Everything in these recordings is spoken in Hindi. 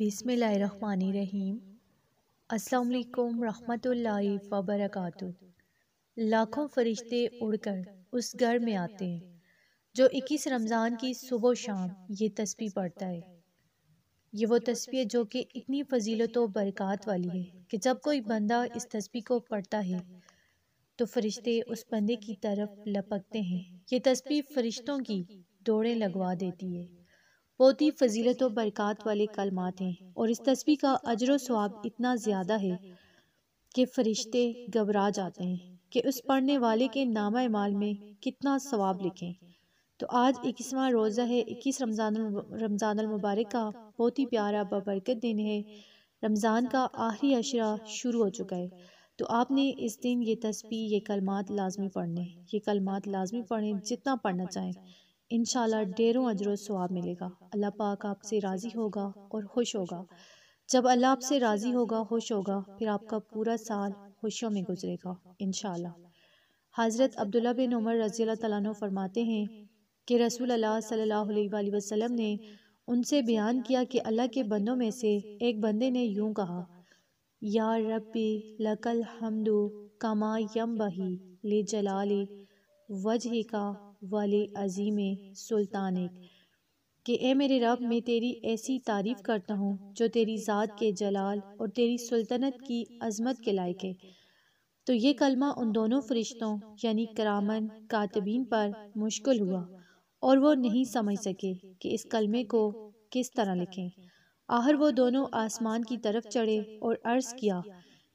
बिसमीम अस्सलाम रहमतुल्लाहि व बरकातुहू लाखों फरिश्ते उड़कर उस घर में आते हैं जो 21 रमज़ान की सुबह शाम ये तस्वीर पढ़ता है ये वो तस्वीर जो कि इतनी फजीलत व बरक़ात वाली है कि जब कोई बंदा इस तस्वीर को पढ़ता है तो फरिश्ते उस बंदे की तरफ लपकते हैं ये तस्वीर फरिश्तों की दौड़ें लगवा देती है बहुत ही फजीलत और बरकत वाले कलमात हैं और इस तस्वीर का अजर स्वाब इतना ज़्यादा है कि फ़रिश्ते घबरा जाते हैं कि उस पढ़ने वाले के नामा माल में कितना स्वाब लिखें तो आज इक्कीसवा रोज़ा है इक्कीस रमज़ान रमज़ान मुबारक का बहुत ही प्यारा बबरकत दिन है रमज़ान का आखिरी अशरा शुरू हो चुका है तो आपने इस दिन ये तस्वीर ये कलमात लाजमी पढ़ने ये कलमात लाजमी पढ़ें जितना पढ़ना चाहें इन ढेरों अजरों स्वाब मिलेगा अल्लाह पाक आपसे राज़ी होगा और खुश होगा जब अल्लाह आपसे राज़ी होगा खुश होगा फिर आपका पूरा साल खुशियों में गुजरेगा इन हज़रत अब्दुल्ला बिन उमर रज़ी तैन फरमाते हैं कि रसूल अल्लाह सल्लल्लाहु वसल्लम ने उनसे बयान किया कि अल्लाह के बंदों में से एक बंदे ने यूं कहा या रबी लकल हमदू कमा यम बही ले जलाली वजह का वाले अजीम सुल्तान कि ए मेरे रब मैं तेरी ऐसी तारीफ़ करता हूँ जो तेरी ज़ात के जलाल और तेरी सुल्तनत की अजमत के लायक है तो ये कलमा उन दोनों फरिश्तों यानी करामन कातबीन पर मुश्किल हुआ और वो नहीं समझ सके कि इस कलमे को किस तरह लिखें आहर वो दोनों आसमान की तरफ चढ़े और अर्ज़ किया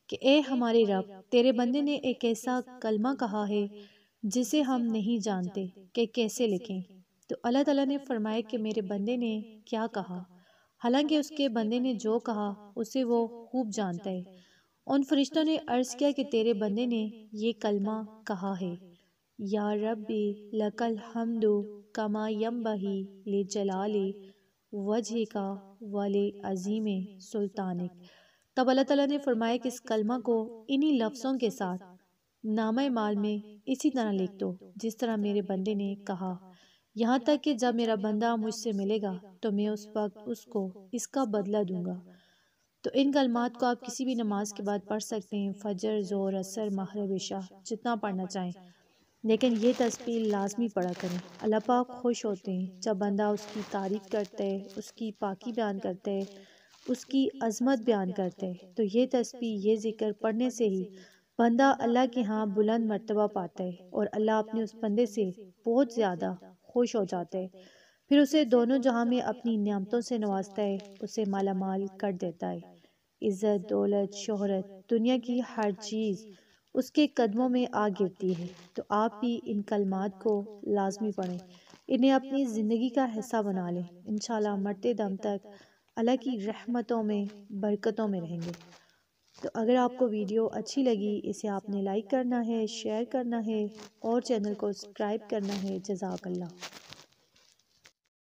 कि ए हमारे रब तेरे बंदे ने एक ऐसा कलमा कहा है जिसे हम नहीं जानते कि कैसे लिखें तो अल्लाह ताला ने फरमाया कि मेरे बंदे ने क्या कहा हालांकि उसके बंदे ने जो कहा उसे वो खूब जानता है उन फरिश्तों ने अर्ज़ किया कि तेरे बंदे ने ये कलमा कहा है या रबी लकल हमदो कमा यम बही ले जलाले वजह का वाले अजीम सुल्तानिक तब अल्लाह ताला ने फरमाया कि इस कलमा को इन्हीं लफ्ज़ों के साथ नामा माल में इसी तरह लिख दो जिस तरह मेरे बंदे ने कहा यहाँ तक कि जब मेरा बंदा मुझसे मिलेगा तो मैं उस वक्त उसको इसका बदला दूंगा तो इन कलमात को आप किसी भी नमाज के बाद पढ़ सकते हैं फजर जोर असर माहर इशा जितना पढ़ना चाहें लेकिन ये तस्वीर लाजमी पढ़ा करें अल्लाह पाक खुश होते हैं जब बंदा उसकी तारीफ़ करते है उसकी पाकी बयान करते है उसकी अजमत बयान करते हैं तो ये तस्वीर ये ज़िक्र पढ़ने से ही बंदा अल्लाह के यहाँ बुलंद मरतबा पाता है और अल्लाह अपने उस बंदे से बहुत ज़्यादा खुश हो जाता है फिर उसे दोनों जहाँ में अपनी नियामतों से नवाजता है उसे माला माल कर देता है इज़्ज़त दौलत शोहरत दुनिया की हर चीज़ उसके कदमों में आ गिरती है तो आप भी इन कलमात को लाजमी पढ़ें इन्हें अपनी ज़िंदगी का हिस्सा बना लें इन मरते दम तक अल्लाह की रहमतों में बरकतों में रहेंगे तो अगर आपको वीडियो अच्छी लगी इसे आपने लाइक करना है शेयर करना है और चैनल को सब्सक्राइब करना है जजाकल्ला